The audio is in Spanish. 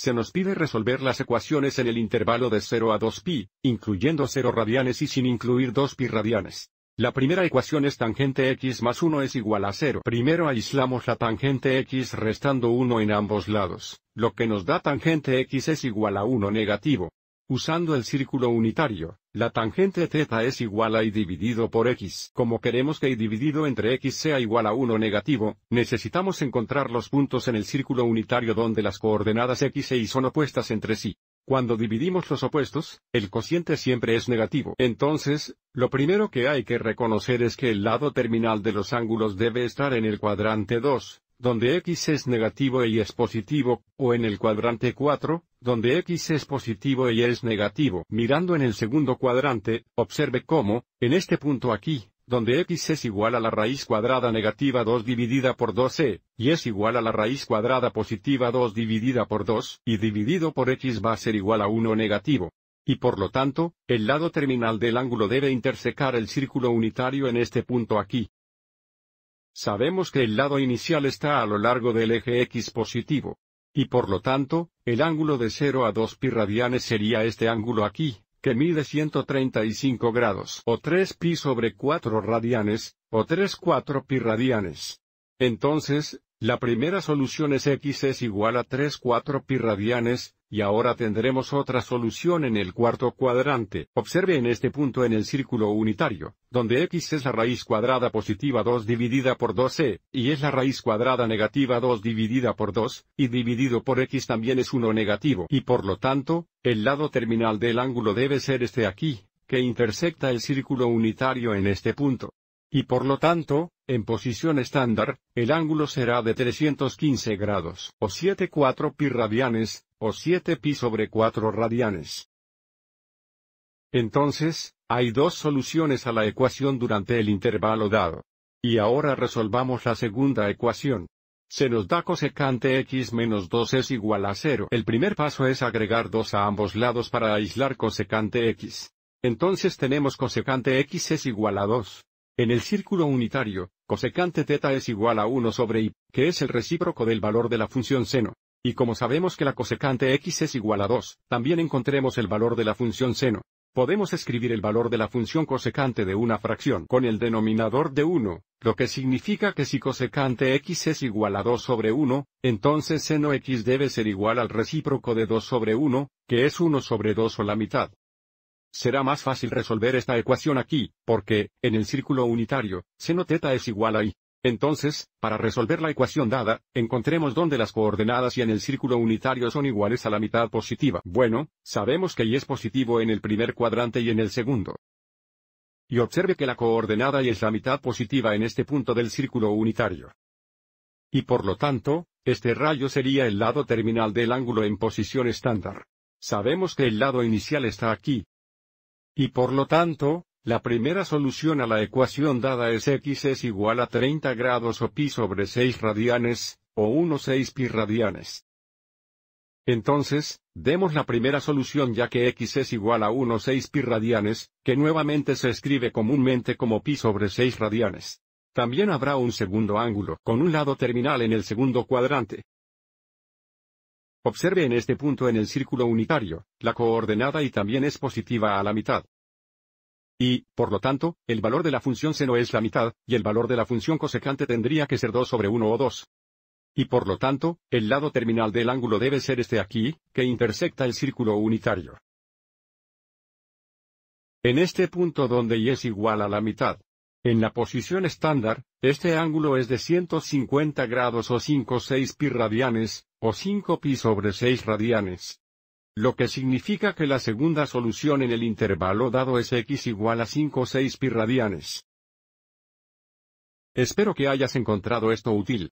se nos pide resolver las ecuaciones en el intervalo de 0 a 2pi, incluyendo 0 radianes y sin incluir 2pi radianes. La primera ecuación es tangente x más 1 es igual a 0. Primero aislamos la tangente x restando 1 en ambos lados, lo que nos da tangente x es igual a 1 negativo. Usando el círculo unitario, la tangente θ es igual a y dividido por x. Como queremos que y dividido entre x sea igual a 1 negativo, necesitamos encontrar los puntos en el círculo unitario donde las coordenadas x e y son opuestas entre sí. Cuando dividimos los opuestos, el cociente siempre es negativo. Entonces, lo primero que hay que reconocer es que el lado terminal de los ángulos debe estar en el cuadrante 2, donde x es negativo y es positivo, o en el cuadrante 4, donde x es positivo y es negativo. Mirando en el segundo cuadrante, observe cómo, en este punto aquí, donde x es igual a la raíz cuadrada negativa 2 dividida por 2e, y es igual a la raíz cuadrada positiva 2 dividida por 2, y dividido por x va a ser igual a 1 negativo. Y por lo tanto, el lado terminal del ángulo debe intersecar el círculo unitario en este punto aquí. Sabemos que el lado inicial está a lo largo del eje x positivo. Y por lo tanto, el ángulo de 0 a 2 pi radianes sería este ángulo aquí, que mide 135 grados o 3 pi sobre 4 radianes, o 3 4 pi radianes. Entonces, la primera solución es x es igual a 3 4 pi radianes, y ahora tendremos otra solución en el cuarto cuadrante. Observe en este punto en el círculo unitario, donde x es la raíz cuadrada positiva 2 dividida por 2e, y es la raíz cuadrada negativa 2 dividida por 2, y dividido por x también es 1 negativo. Y por lo tanto, el lado terminal del ángulo debe ser este aquí, que intersecta el círculo unitario en este punto. Y por lo tanto, en posición estándar, el ángulo será de 315 grados, o 7,4 pi radianes, o 7 pi sobre 4 radianes. Entonces, hay dos soluciones a la ecuación durante el intervalo dado. Y ahora resolvamos la segunda ecuación. Se nos da cosecante x menos 2 es igual a 0. El primer paso es agregar 2 a ambos lados para aislar cosecante x. Entonces tenemos cosecante x es igual a 2. En el círculo unitario, cosecante teta es igual a 1 sobre y, que es el recíproco del valor de la función seno. Y como sabemos que la cosecante x es igual a 2, también encontremos el valor de la función seno. Podemos escribir el valor de la función cosecante de una fracción con el denominador de 1, lo que significa que si cosecante x es igual a 2 sobre 1, entonces seno x debe ser igual al recíproco de 2 sobre 1, que es 1 sobre 2 o la mitad. Será más fácil resolver esta ecuación aquí, porque, en el círculo unitario, seno teta es igual a y. Entonces, para resolver la ecuación dada, encontremos donde las coordenadas y en el círculo unitario son iguales a la mitad positiva. Bueno, sabemos que y es positivo en el primer cuadrante y en el segundo. Y observe que la coordenada y es la mitad positiva en este punto del círculo unitario. Y por lo tanto, este rayo sería el lado terminal del ángulo en posición estándar. Sabemos que el lado inicial está aquí, y por lo tanto, la primera solución a la ecuación dada es x es igual a 30 grados o pi sobre 6 radianes, o 6 pi radianes. Entonces, demos la primera solución ya que x es igual a 1,6 pi radianes, que nuevamente se escribe comúnmente como pi sobre 6 radianes. También habrá un segundo ángulo con un lado terminal en el segundo cuadrante. Observe en este punto en el círculo unitario, la coordenada y también es positiva a la mitad. Y, por lo tanto, el valor de la función seno es la mitad, y el valor de la función cosecante tendría que ser 2 sobre 1 o 2. Y por lo tanto, el lado terminal del ángulo debe ser este aquí, que intersecta el círculo unitario. En este punto donde y es igual a la mitad. En la posición estándar, este ángulo es de 150 grados o 6 pi radianes, o 5 pi sobre 6 radianes. Lo que significa que la segunda solución en el intervalo dado es x igual a 5 6 pi radianes. Espero que hayas encontrado esto útil.